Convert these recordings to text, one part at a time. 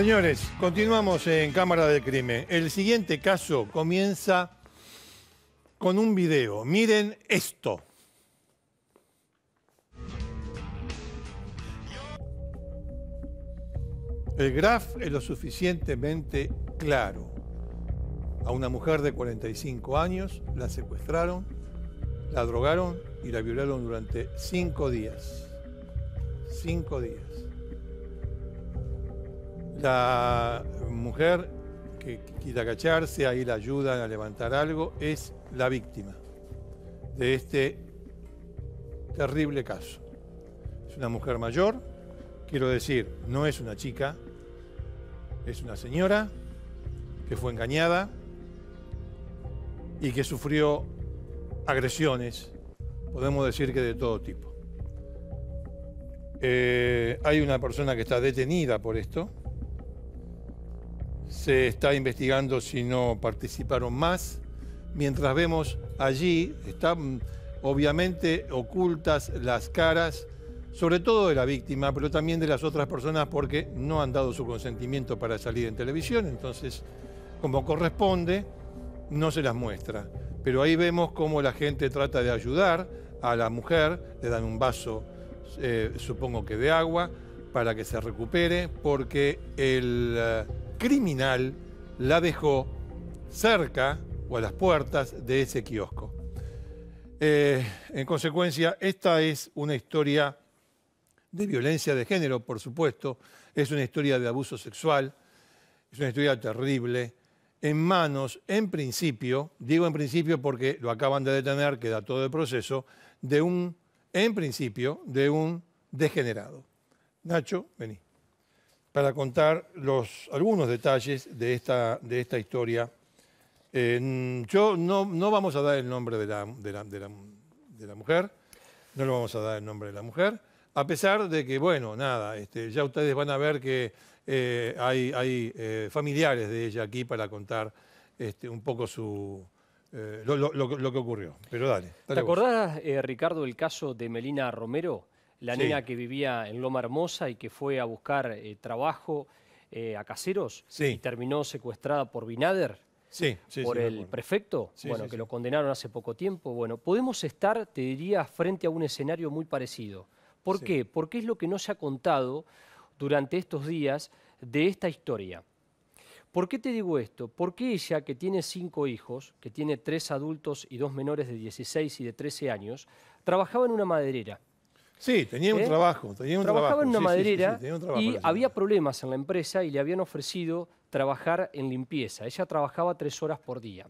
Señores, continuamos en Cámara del Crimen. El siguiente caso comienza con un video. Miren esto. El graf es lo suficientemente claro. A una mujer de 45 años la secuestraron, la drogaron y la violaron durante cinco días. Cinco días. La mujer que quita cacharse, ahí la ayudan a levantar algo, es la víctima de este terrible caso. Es una mujer mayor, quiero decir, no es una chica, es una señora que fue engañada y que sufrió agresiones, podemos decir que de todo tipo. Eh, hay una persona que está detenida por esto, se está investigando si no participaron más. Mientras vemos allí, están obviamente ocultas las caras, sobre todo de la víctima, pero también de las otras personas porque no han dado su consentimiento para salir en televisión. Entonces, como corresponde, no se las muestra. Pero ahí vemos cómo la gente trata de ayudar a la mujer, le dan un vaso, eh, supongo que de agua, para que se recupere, porque el... Eh, criminal la dejó cerca o a las puertas de ese kiosco. Eh, en consecuencia, esta es una historia de violencia de género, por supuesto, es una historia de abuso sexual, es una historia terrible, en manos, en principio, digo en principio porque lo acaban de detener, queda todo el proceso, de un, en principio, de un degenerado. Nacho, vení para contar algunos detalles de esta, historia. Eh, yo no, vamos a dar el nombre de la, mujer, no lo vamos a dar el nombre de la mujer, a pesar de que, bueno, nada, este, ya ustedes van a ver que eh, hay, eh, familiares de ella aquí para contar este, un poco su, lo, que ocurrió. Pero dale. ¿Te acordás, Ricardo, el caso de Melina Romero? la niña que vivía en Loma Hermosa y que fue a buscar eh, trabajo eh, a caseros y terminó secuestrada por Binader. por el prefecto, bueno, que lo condenaron hace poco tiempo. Bueno, podemos estar, te diría, frente a un escenario muy parecido. ¿Por qué? Porque es lo que no se ha contado durante estos días de esta historia. ¿Por qué te digo esto? Porque ella, que tiene cinco hijos, que tiene tres adultos y dos menores de 16 y de 13 años, trabajaba en una maderera. Sí, tenía un ¿Eh? trabajo. Trabajaba en una madera y había problemas en la empresa y le habían ofrecido trabajar en limpieza. Ella trabajaba tres horas por día.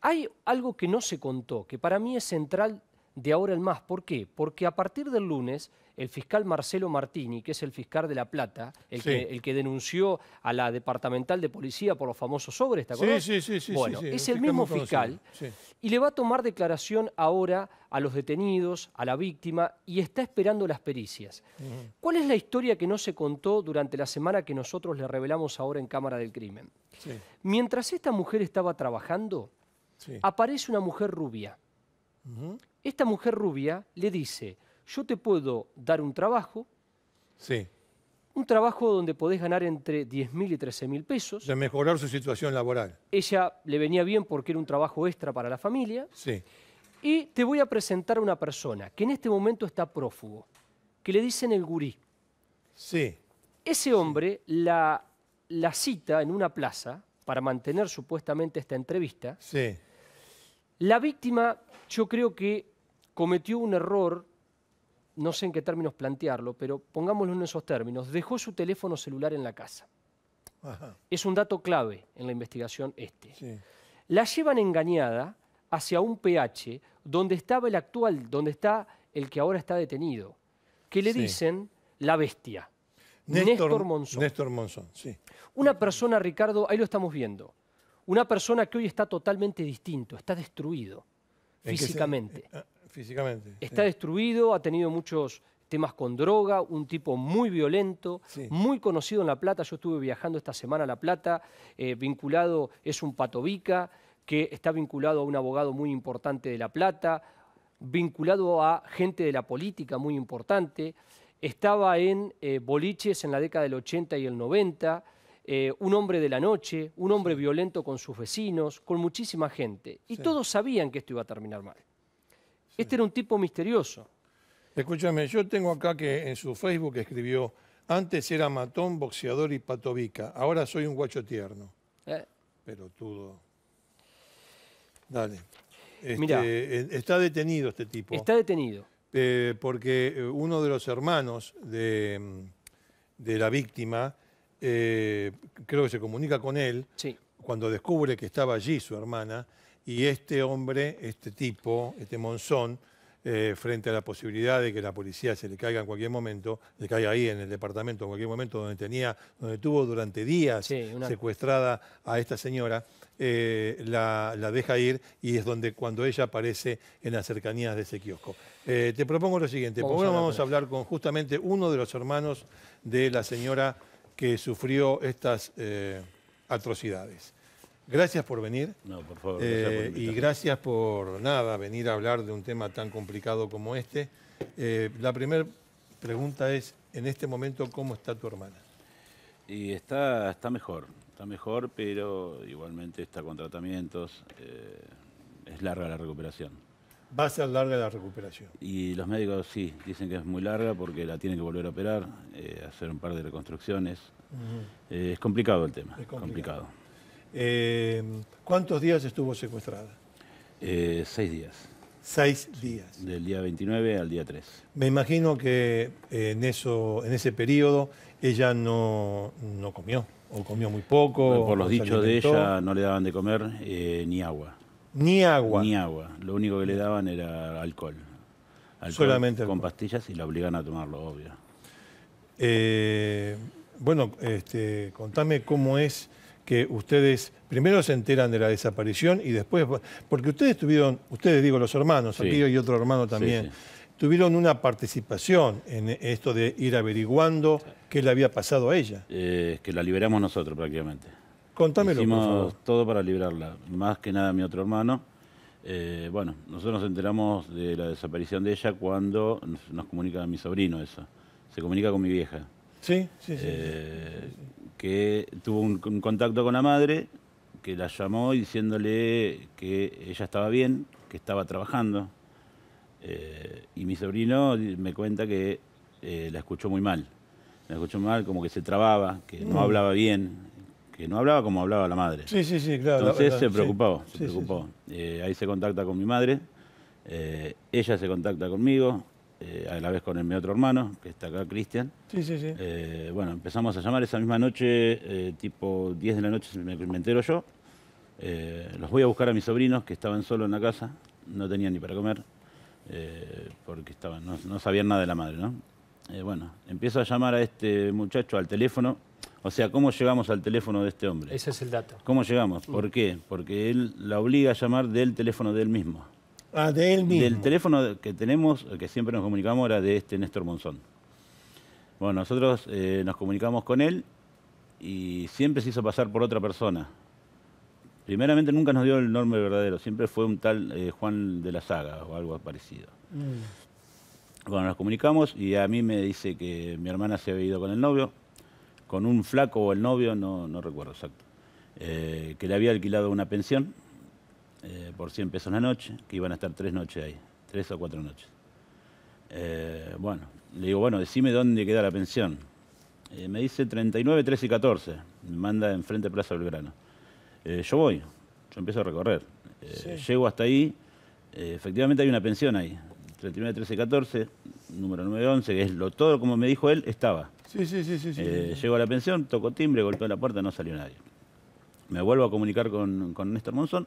Hay algo que no se contó, que para mí es central de ahora en más. ¿Por qué? Porque a partir del lunes, el fiscal Marcelo Martini, que es el fiscal de La Plata, el, que, denunció a la departamental de policía por los famosos sobres, ¿te acuerdas? Sí, sí, sí. Bueno, es el, mismo fiscal y le va a tomar declaración ahora a los detenidos, a la víctima, y está esperando las pericias. ¿Cuál es la historia que no se contó durante la semana que nosotros le revelamos ahora en Cámara del Crimen? Mientras esta mujer estaba trabajando, aparece una mujer rubia. Esta mujer rubia le dice, yo te puedo dar un trabajo. Sí. Un trabajo donde podés ganar entre 10.000 y 13.000 pesos. De mejorar su situación laboral. Ella le venía bien porque era un trabajo extra para la familia. Sí. Y te voy a presentar a una persona que en este momento está prófugo, que le dicen el gurí. Sí. Ese hombre La, la cita en una plaza para mantener supuestamente esta entrevista. Sí. La víctima, yo creo que cometió un error, no sé en qué términos plantearlo, pero pongámoslo en esos términos, dejó su teléfono celular en la casa. Es un dato clave en la investigación este. La llevan engañada hacia un PH donde estaba el actual, donde está el que ahora está detenido, que le dicen la bestia. Néstor, Monzón. Néstor sí. Una persona, Ricardo, ahí lo estamos viendo. Una persona que hoy está totalmente distinto, está destruido físicamente. Eh, ah, Físicamente. Está destruido, ha tenido muchos temas con droga, un tipo muy violento, muy conocido en La Plata. Yo estuve viajando esta semana a La Plata, eh, vinculado, es un patovica, que está vinculado a un abogado muy importante de La Plata, vinculado a gente de la política muy importante. Estaba en eh, boliches en la década del 80 y el 90, eh, un hombre de la noche, un hombre violento con sus vecinos, con muchísima gente. Y todos sabían que esto iba a terminar mal. Este era un tipo misterioso. Escúchame, yo tengo acá que en su Facebook escribió, antes era matón, boxeador y patovica, ahora soy un guacho tierno. ¿Eh? todo. Dale. Este, eh, está detenido este tipo. Está detenido. Eh, porque eh, uno de los hermanos de, mm, la víctima, creo que se comunica con él, sí. cuando descubre que estaba allí su hermana, y este hombre, este tipo, este Monzón, eh, frente a la posibilidad de que la policía se le caiga en cualquier momento, le caiga ahí en el departamento en cualquier momento donde tenía, donde tuvo durante días secuestrada a esta señora, eh, la, deja ir y es donde cuando ella aparece en las cercanías de ese kiosco. Eh, te propongo lo siguiente, por vamos a hablar con justamente uno de los hermanos de la señora que sufrió estas atrocidades. Gracias por venir. No, por favor. Eh, y gracias por nada, venir a hablar de un tema tan complicado como este. Eh, la primera pregunta es, en este momento, ¿cómo está tu hermana? Y está, está mejor, está mejor, pero igualmente está con tratamientos. Eh, es larga la recuperación. ¿Va a ser larga la recuperación? Y los médicos sí, dicen que es muy larga porque la tienen que volver a operar, hacer un par de reconstrucciones. es complicado el tema, complicado. Eh, ¿Cuántos días estuvo secuestrada? Eh, seis días. Seis días. Del día 29 al día 3. Me imagino que eh, en, eso, en ese periodo ella no, comió o comió muy poco. Por los dichos de ella no le daban de comer ni agua. Ni agua. Ni agua. Lo único que le daban era alcohol. alcohol Solamente con pastillas y la obligan a tomarlo, obvio. bueno, este, contame cómo es que ustedes primero se enteran de la desaparición y después, porque ustedes tuvieron, ustedes digo los hermanos, sí. aquí y otro hermano también, tuvieron una participación en esto de ir averiguando qué le había pasado a ella. Es eh, que la liberamos nosotros prácticamente. Contámelo. por favor. todo para librarla, más que nada mi otro hermano. Eh, bueno, nosotros nos enteramos de la desaparición de ella cuando nos, comunica mi sobrino eso. Se comunica con mi vieja. sí, sí, sí. Eh, que tuvo un, contacto con la madre, que la llamó diciéndole que ella estaba bien, que estaba trabajando. Eh, y mi sobrino me cuenta que eh, la escuchó muy mal. La escuchó mal, como que se trababa, que no mm. hablaba bien, que no hablaba como hablaba la madre. Sí, sí, sí, claro. Entonces se preocupó, se preocupó. Eh, ahí se contacta con mi madre, ella se contacta conmigo, eh, a la vez con mi otro hermano, que está acá, Cristian. Sí, sí, sí. Eh, bueno, empezamos a llamar esa misma noche, eh, tipo 10 de la noche me, entero yo. los voy a buscar a mis sobrinos que estaban solo en la casa, no tenían ni para comer, porque estaban, no, sabían nada de la madre, ¿no? bueno, empiezo a llamar a este muchacho al teléfono. O sea, ¿cómo llegamos al teléfono de este hombre? Ese es el dato. ¿Cómo llegamos? Mm. ¿Por qué? Porque él la obliga a llamar del teléfono de él mismo. Ah, de él mismo. Del teléfono que tenemos, que siempre nos comunicamos, era de este Néstor Monzón. Bueno, nosotros eh, nos comunicamos con él y siempre se hizo pasar por otra persona. Primeramente nunca nos dio el nombre verdadero, siempre fue un tal eh, Juan de la Saga o algo parecido. Mm. Bueno, nos comunicamos y a mí me dice que mi hermana se había ido con el novio, con un flaco o el novio, no, no recuerdo exacto, eh, que le había alquilado una pensión eh, por 100 pesos la noche, que iban a estar tres noches ahí, tres o cuatro noches. Eh, bueno, le digo, bueno, decime dónde queda la pensión. Eh, me dice 39, 13 y 14, me manda enfrente de Plaza Belgrano. yo voy, yo empiezo a recorrer. Llego hasta ahí, efectivamente hay una pensión ahí, 39, 13 y 14, número 911, que es lo todo como me dijo él, estaba. Sí, sí, sí, sí, Llego a la pensión, toco timbre, golpeo la puerta, no salió nadie. Me vuelvo a comunicar con Néstor Monzón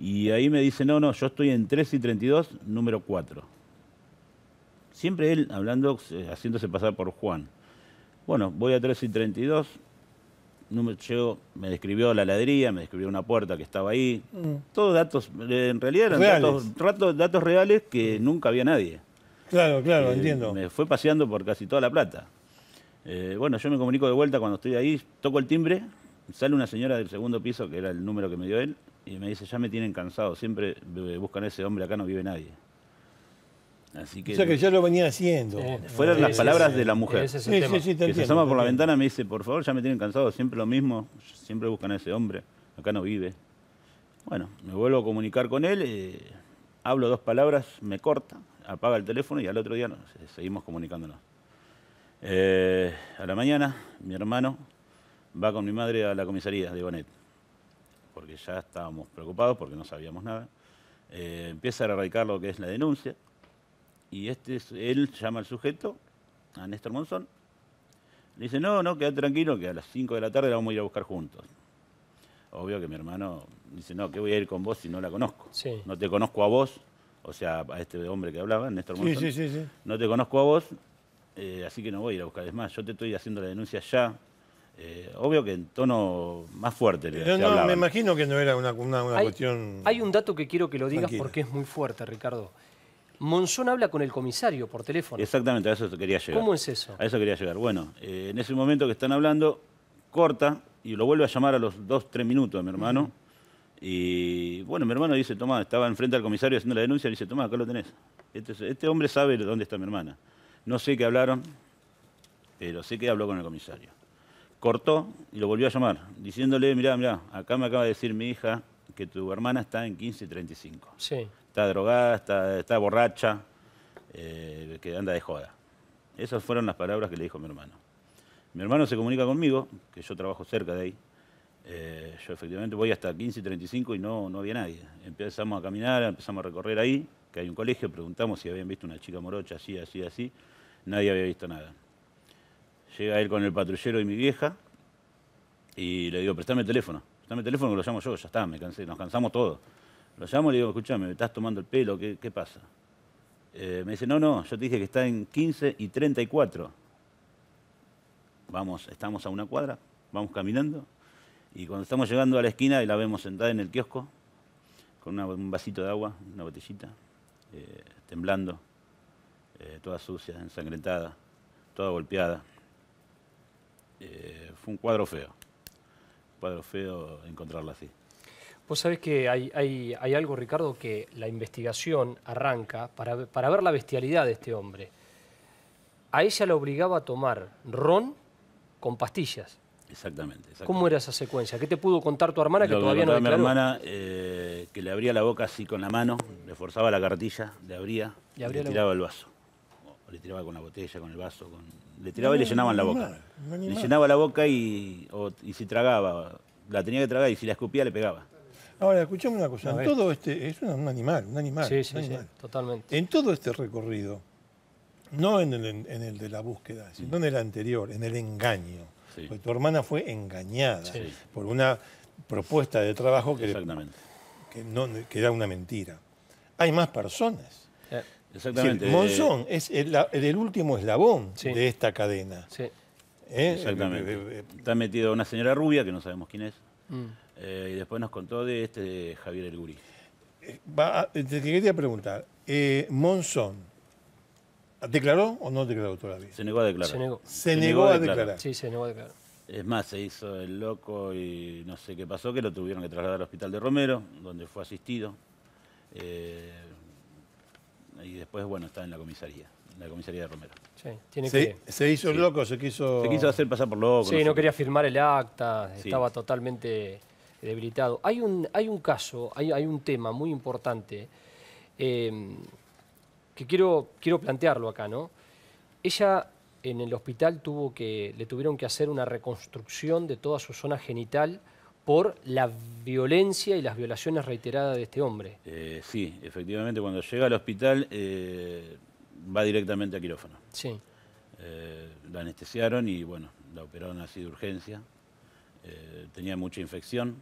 y ahí me dice, no, no, yo estoy en 3 y 32, número 4. Siempre él hablando, eh, haciéndose pasar por Juan. Bueno, voy a 3 y 32, número, me describió la ladrilla, me describió una puerta que estaba ahí. Mm. Todos datos, eh, en realidad eran Datos, reales que nunca había nadie. Claro, claro, eh, entiendo. Me fue paseando por casi toda la plata. bueno, yo me comunico de vuelta cuando estoy ahí, toco el timbre, sale una señora del segundo piso, que era el número que me dio él, y me dice, ya me tienen cansado, siempre eh, buscan a ese hombre, acá no vive nadie. Así que, o sea que yo lo venía haciendo. fueron las palabras de la mujer. sí, Sí, que se llama por la ventana y me dice, por favor, ya me tienen cansado, siempre lo mismo, siempre buscan a ese hombre, acá no vive. Bueno, me vuelvo a comunicar con él, eh, hablo dos palabras, me corta, apaga el teléfono y al otro día eh, seguimos comunicándonos. a la mañana, mi hermano va con mi madre a la comisaría de Bonet porque ya estábamos preocupados, porque no sabíamos nada, eh, empieza a erradicar lo que es la denuncia, y este él llama al sujeto, a Néstor Monzón, le dice, no, no, quédate tranquilo, que a las 5 de la tarde la vamos a ir a buscar juntos. Obvio que mi hermano dice, no, que voy a ir con vos si no la conozco? No te conozco a vos, o sea, a este hombre que hablaba, Néstor Monzón. Sí, sí, no te conozco a vos, eh, así que no voy a ir a buscar. Es más, yo te estoy haciendo la denuncia ya, eh, obvio que en tono más fuerte. Le, me imagino que no era una, cuestión... Hay un dato que quiero que lo digas porque es muy fuerte, Ricardo. Monzón habla con el comisario por teléfono. Exactamente, a eso quería llegar. ¿Cómo es eso? A eso quería llegar. Bueno, eh, en ese momento que están hablando, corta y lo vuelve a llamar a los dos, tres minutos a mi hermano. Y bueno, mi hermano dice, toma, estaba enfrente al comisario haciendo la denuncia, y dice, toma, acá lo tenés. Este, este hombre sabe dónde está mi hermana. No sé qué hablaron, pero sé que habló con el comisario cortó y lo volvió a llamar, diciéndole, mirá, mirá, acá me acaba de decir mi hija que tu hermana está en 15.35. Sí. Está drogada, está, borracha, eh, que anda de joda. Esas fueron las palabras que le dijo mi hermano. Mi hermano se comunica conmigo, que yo trabajo cerca de ahí. Eh, yo efectivamente voy hasta 15.35 y no, no había nadie. Empezamos a caminar, empezamos a recorrer ahí, que hay un colegio, preguntamos si habían visto una chica morocha así, así, así. Nadie había visto nada. Llega él con el patrullero y mi vieja y le digo, préstame el teléfono, préstame el teléfono que lo llamo yo, ya está, me cansé, nos cansamos todos. Lo llamo y le digo, escúchame, me estás tomando el pelo, ¿qué, pasa? Eh, me dice, no, no, yo te dije que está en 15 y 34. Vamos, estamos a una cuadra, vamos caminando y cuando estamos llegando a la esquina y la vemos sentada en el kiosco con un vasito de agua, una botellita, eh, temblando, eh, toda sucia, ensangrentada, toda golpeada. Eh, fue un cuadro feo. Un cuadro feo encontrarla así. Vos sabés que hay, algo, Ricardo, que la investigación arranca para, ver la bestialidad de este hombre. A ella la obligaba a tomar ron con pastillas. Exactamente. ¿Cómo era esa secuencia? ¿Qué te pudo contar tu hermana que todavía no a mi hermana eh, que le abría la boca así con la mano, le forzaba la cartilla, le abría y, le tiraba el vaso le tiraba con la botella, con el vaso. Le tiraba y le llenaban la boca. le llenaba la boca y, si tragaba, la tenía que tragar y si la escupía le pegaba. Ahora, escuchame una cosa. todo este, es un animal, un animal. Sí, sí, totalmente. En todo este recorrido, no en el, de la búsqueda, sino mm. en el anterior, en el engaño. Porque tu hermana fue engañada por una propuesta de trabajo que, que, no, que era una mentira. Hay más personas. Eh. Exactamente. Monzón es el, último eslabón de esta cadena. Sí. ¿Eh? Exactamente. Eh, eh, Está metido una señora rubia que no sabemos quién es. Mm. y después nos contó de este de Javier Elguri ah, te quería preguntar, Monzón, ¿declaró o no declaró todavía? Se negó a declarar. Se negó, a, declarar. Sí, se negó a declarar. Es más, se hizo el loco y no sé qué pasó, que lo tuvieron que trasladar al hospital de Romero, donde fue asistido y después, bueno, está en la comisaría, en la comisaría de Romero. Sí, se, hizo loco, se quiso... Se quiso hacer pasar por loco. Sí, no, quería firmar el acta, estaba totalmente debilitado. Hay un, hay un caso, hay, un tema muy importante eh, que quiero, quiero plantearlo acá, ¿no? Ella en el hospital tuvo que, le tuvieron que hacer una reconstrucción de toda su zona genital por la violencia y las violaciones reiteradas de este hombre. Eh, sí, efectivamente, cuando llega al hospital eh, va directamente a quirófano. Sí. Eh, la anestesiaron y bueno, la operaron así de urgencia. Eh, tenía mucha infección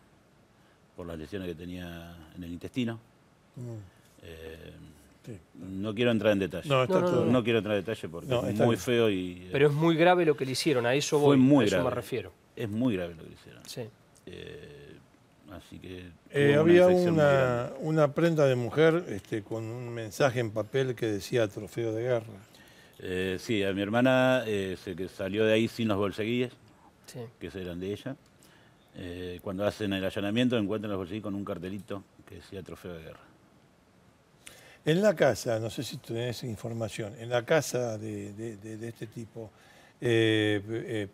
por las lesiones que tenía en el intestino. Mm. No quiero entrar en detalle. No, está no, no, quiero entrar en detalle porque es muy feo y... Pero es muy grave lo que le hicieron, a eso voy, a eso me refiero. Es muy grave lo que le hicieron. Sí. Eh, así que... Eh, había una, prenda de mujer este, con un mensaje en papel que decía trofeo de guerra. Eh, sí, a mi hermana se que salió de ahí sin los bolseguíes, que eran de ella. cuando hacen el allanamiento encuentran los bolseguíes con un cartelito que decía trofeo de guerra. En la casa, no sé si tenés información, en la casa de, de este tipo, eh, eh,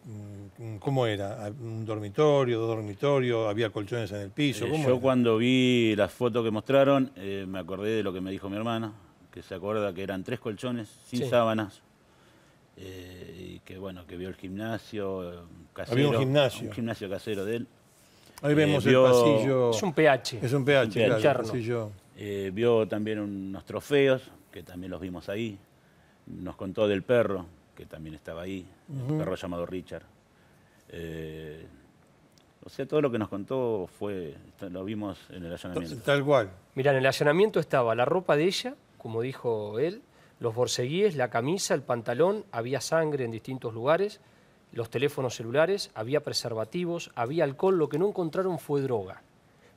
mm, ¿Cómo era? Ah, ¿Un dormitorio, dos dormitorios? ¿Había colchones en el piso? Eh, yo cuando vi las fotos que mostraron, me acordé de lo que me dijo mi hermana, que se acuerda que eran tres colchones sin sábanas. y que bueno, que vio el gimnasio casero. Había un gimnasio. gimnasio casero de él. Ahí vemos el pasillo. Es un PH. Es un PH, vio también unos trofeos, que también los vimos ahí. Nos contó del perro, que también estaba ahí, un perro llamado Richard. Eh, o sea, todo lo que nos contó fue, lo vimos en el allanamiento. Tal cual. Mirá, en el allanamiento estaba la ropa de ella, como dijo él, los borseguíes, la camisa, el pantalón, había sangre en distintos lugares, los teléfonos celulares, había preservativos, había alcohol, lo que no encontraron fue droga.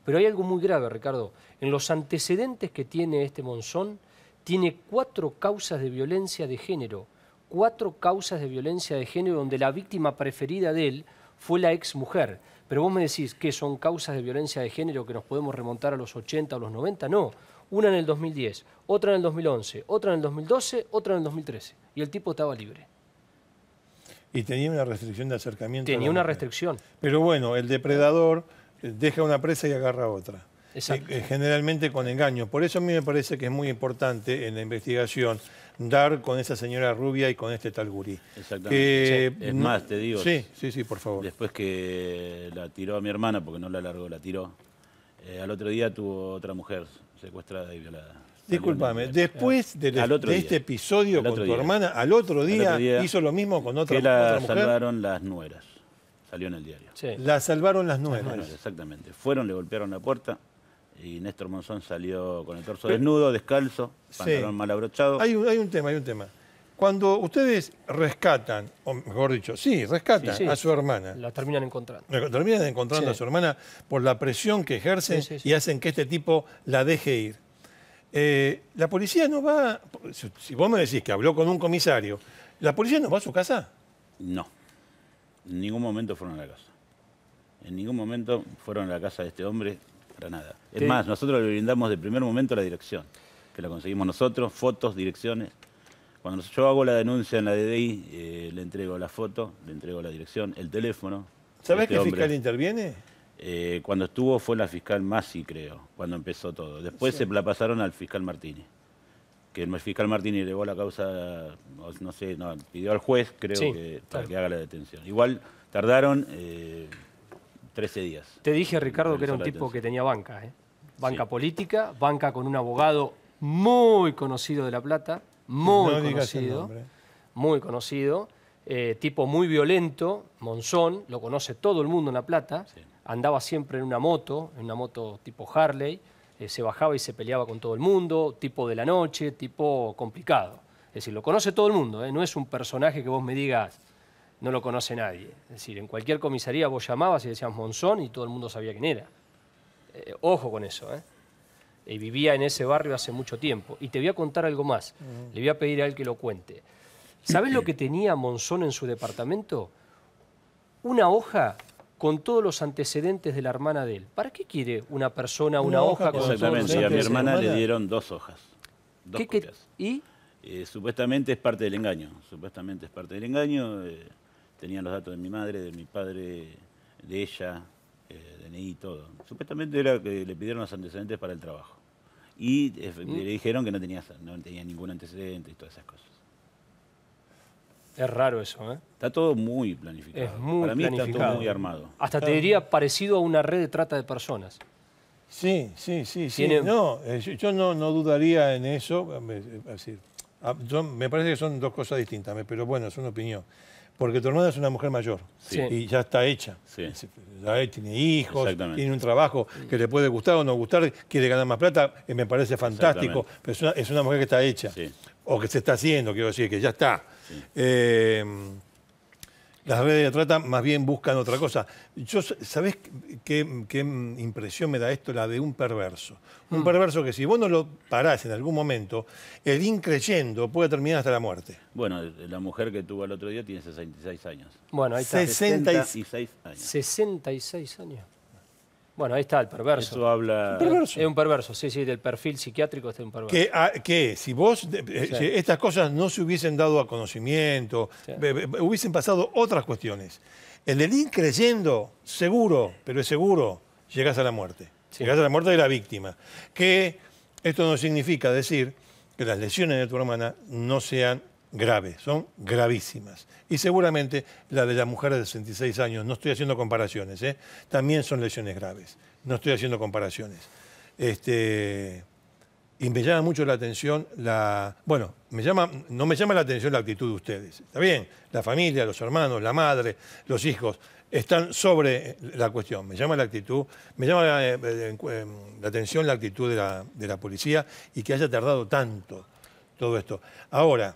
Pero hay algo muy grave, Ricardo. En los antecedentes que tiene este Monzón, tiene cuatro causas de violencia de género cuatro causas de violencia de género donde la víctima preferida de él fue la ex mujer. Pero vos me decís que son causas de violencia de género que nos podemos remontar a los 80 o los 90. No, una en el 2010, otra en el 2011, otra en el 2012, otra en el 2013. Y el tipo estaba libre. Y tenía una restricción de acercamiento. Tenía una restricción. Pero bueno, el depredador eh, deja una presa y agarra otra. Eh, eh, generalmente con engaño Por eso a mí me parece que es muy importante en la investigación dar con esa señora rubia y con este tal gurí. Exactamente. Es más, te digo. Sí, sí, sí, por favor. Después que la tiró a mi hermana, porque no la largó, la tiró. Eh, al otro día tuvo otra mujer secuestrada y violada. Disculpame, después de, este episodio con tu hermana, al otro, día, hizo lo mismo con otra, que la salvaron las nueras. Salió en el diario. Sí. La salvaron las nueras. Las nueras. Exactamente. Fueron, le golpearon la puerta, y Néstor Monzón salió con el torso desnudo, descalzo, pantalón mal abrochado. Hay un, tema, hay un tema. Cuando ustedes rescatan, o mejor dicho, sí, rescatan a su hermana. La terminan encontrando. La terminan encontrando a su hermana por la presión que ejercen y hacen que este tipo la deje ir. Eh, la policía no va, si vos me decís que habló con un comisario, ¿la policía no va a su casa? No, en ningún momento fueron a la casa. En ningún momento fueron a la casa de este hombre para nada. Es más, nosotros le brindamos de primer momento la dirección, que la conseguimos nosotros, fotos, direcciones. Cuando yo hago la denuncia en la DDI, eh, le entrego la foto, le entrego la dirección, el teléfono. ¿Sabés este que fiscal interviene? Eh, cuando estuvo fue la fiscal Masi, creo, cuando empezó todo. Después se la pasaron al fiscal Martínez. Que el fiscal Martínez llevó la causa, no sé, pidió al juez, creo, que, para que haga la detención. Igual tardaron, eh, 13 días. Te dije, Ricardo, que era un tipo que tenía banca. ¿eh? Banca política, banca con un abogado muy conocido de La Plata, muy conocido. Muy conocido. Eh, tipo muy violento, Monzón, lo conoce todo el mundo en La Plata, andaba siempre en una moto, en una moto tipo Harley, eh, se bajaba y se peleaba con todo el mundo, tipo de la noche, tipo complicado. Es decir, lo conoce todo el mundo, no es un personaje que vos me digas, no lo conoce nadie. Es decir, en cualquier comisaría vos llamabas y decías Monzón y todo el mundo sabía quién era. Eh, ojo con eso. ¿eh? vivía en ese barrio hace mucho tiempo. Y te voy a contar algo más. Le voy a pedir a él que lo cuente. ¿Sabés lo que tenía Monzón en su departamento? Una hoja con todos los antecedentes de la hermana de él. ¿Para qué quiere una persona una, hoja, con todos los y a mi hermana le dieron dos hojas. Dos ¿Qué, qué, y eh, supuestamente es parte del engaño. Supuestamente es parte del engaño. Eh, Tenían los datos de mi madre, de mi padre, de ella, eh, de Ney, y todo. Supuestamente era que le pidieron los antecedentes para el trabajo. Y eh, mm. le dijeron que no tenía, no tenía ningún antecedente y todas esas cosas. Es raro eso, ¿eh? Está todo muy planificado. muy Para mí está todo muy armado. Hasta te diría parecido a una red de trata de personas. Sí, sí, sí. sí. No, eh, yo, no, dudaría en eso. Ah, me parece que son dos cosas distintas, pero bueno, es una opinión. Porque tu es una mujer mayor y ya está hecha. tiene hijos, tiene un trabajo que le puede gustar o no gustar, quiere ganar más plata, y eh, me parece fantástico, pero es una, mujer que está hecha. O que se está haciendo, quiero decir, que ya está. Eh, las redes de trata más bien buscan otra cosa. Yo, ¿Sabés qué, impresión me da esto? La de un perverso. Un mm. perverso que si vos no lo parás en algún momento, el increyendo puede terminar hasta la muerte. Bueno, la mujer que tuvo el otro día tiene 66 años. Bueno, ahí está. 66 años. 66 años. Bueno, ahí está el perverso. Eso habla... perverso? Es un perverso, sí, sí, del perfil psiquiátrico está un perverso. Que, ah, si vos, eh, eh, estas cosas no se hubiesen dado a conocimiento, hubiesen pasado otras cuestiones. El delín creyendo, seguro, pero es seguro, llegas a la muerte. llegas a la muerte de la víctima. Que esto no significa decir que las lesiones de tu hermana no sean graves, son gravísimas. Y seguramente la de la mujer de 66 años, no estoy haciendo comparaciones, ¿eh? también son lesiones graves, no estoy haciendo comparaciones. Este, y me llama mucho la atención la. Bueno, me llama, no me llama la atención la actitud de ustedes. Está bien, la familia, los hermanos, la madre, los hijos están sobre la cuestión. Me llama la actitud, me llama eh, eh, la, atención la actitud de la, de la policía y que haya tardado tanto todo esto. Ahora,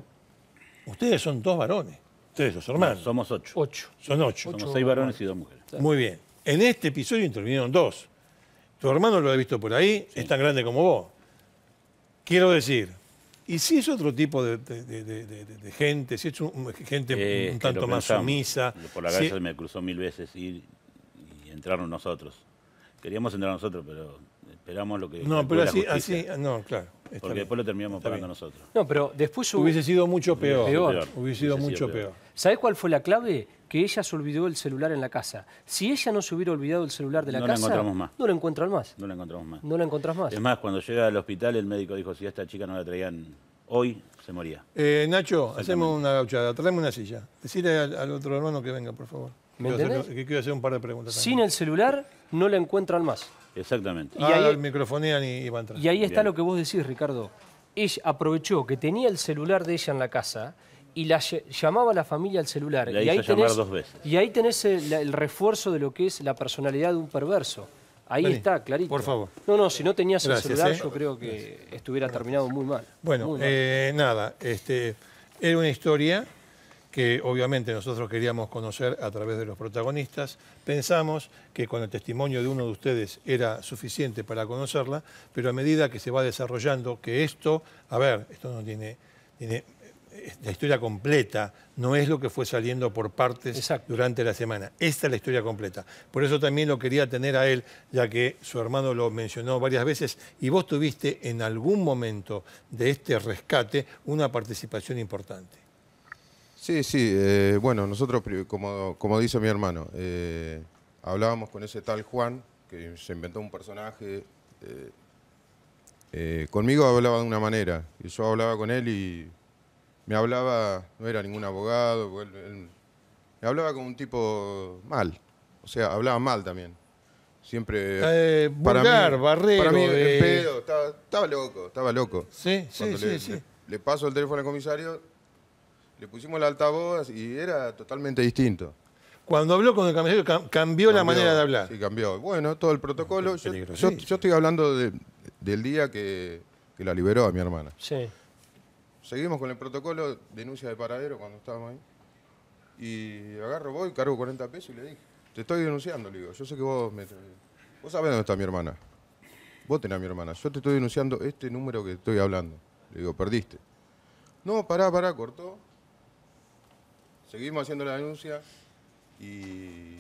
Ustedes son dos varones, ustedes los hermanos. somos ocho. Ocho. Son ocho. Somos seis varones y dos mujeres. Muy bien. En este episodio intervinieron dos. Tu hermano lo he visto por ahí, es tan grande como vos. Quiero decir, y si es otro tipo de, gente, si es gente un tanto más sumisa. Por la calle me cruzó mil veces y entraron nosotros. Queríamos entrar nosotros, pero esperamos lo que. No, pero así, no, claro. Porque después lo terminamos pagando nosotros. No, pero después Hubiese sido mucho peor. Hubiese sido mucho peor. ¿Sabés cuál fue la clave? Que ella se olvidó el celular en la casa. Si ella no se hubiera olvidado el celular de la casa... No la encontramos más. No la encuentran más. No la encontramos más. No la encontrás más. Es más, cuando llega al hospital el médico dijo, si a esta chica no la traían hoy, se moría. Eh, Nacho, hacemos una gauchada. Traeme una silla. Decirle al, otro hermano que venga, por favor. ¿Me que quiero hacer un par de preguntas. Sin el celular no la encuentran más. Exactamente. Y ahí, ah, microfonía ni van. a entrar. Y ahí está lo que vos decís, Ricardo. Ella aprovechó que tenía el celular de ella en la casa y la llamaba a la familia al celular. y ahí tenés, dos Y ahí tenés el, refuerzo de lo que es la personalidad de un perverso. Ahí está, clarito. Por favor. No, no, si no tenías el celular, ¿eh? yo creo que estuviera terminado muy mal. Bueno, eh, nada, este, era una historia que obviamente nosotros queríamos conocer a través de los protagonistas. Pensamos que con el testimonio de uno de ustedes era suficiente para conocerla, pero a medida que se va desarrollando, que esto, a ver, esto no tiene, la historia completa, no es lo que fue saliendo por partes durante la semana. Esta es la historia completa. Por eso también lo quería tener a él, ya que su hermano lo mencionó varias veces y vos tuviste en algún momento de este rescate una participación importante. Sí, sí, eh, bueno, nosotros, como, como, dice mi hermano, eh, hablábamos con ese tal Juan, que se inventó un personaje. Eh, conmigo hablaba de una manera, y yo hablaba con él y me hablaba, no era ningún abogado, me hablaba con un tipo mal, o sea, hablaba mal también. Siempre. vulgar, para barrero. pedo, estaba, loco, estaba loco. Sí, sí, sí, le paso el teléfono al comisario, le pusimos el altavoz y era totalmente distinto. Cuando habló con el camionero, cambió, la manera de hablar. Sí, cambió. Bueno, todo el protocolo. Yo, estoy hablando del día que, que, la liberó a mi hermana. Sí. Seguimos con el protocolo, denuncia de paradero cuando estábamos ahí. Y agarro, voy, cargo 40 pesos y le dije, te estoy denunciando, le digo, yo sé que vos me... Vos sabés dónde está mi hermana. Vos tenés a mi hermana. Yo te estoy denunciando este número que estoy hablando. Le digo, perdiste. No, pará, pará, cortó seguimos haciendo la denuncia y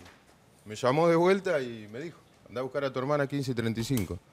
me llamó de vuelta y me dijo, anda a buscar a tu hermana 1535.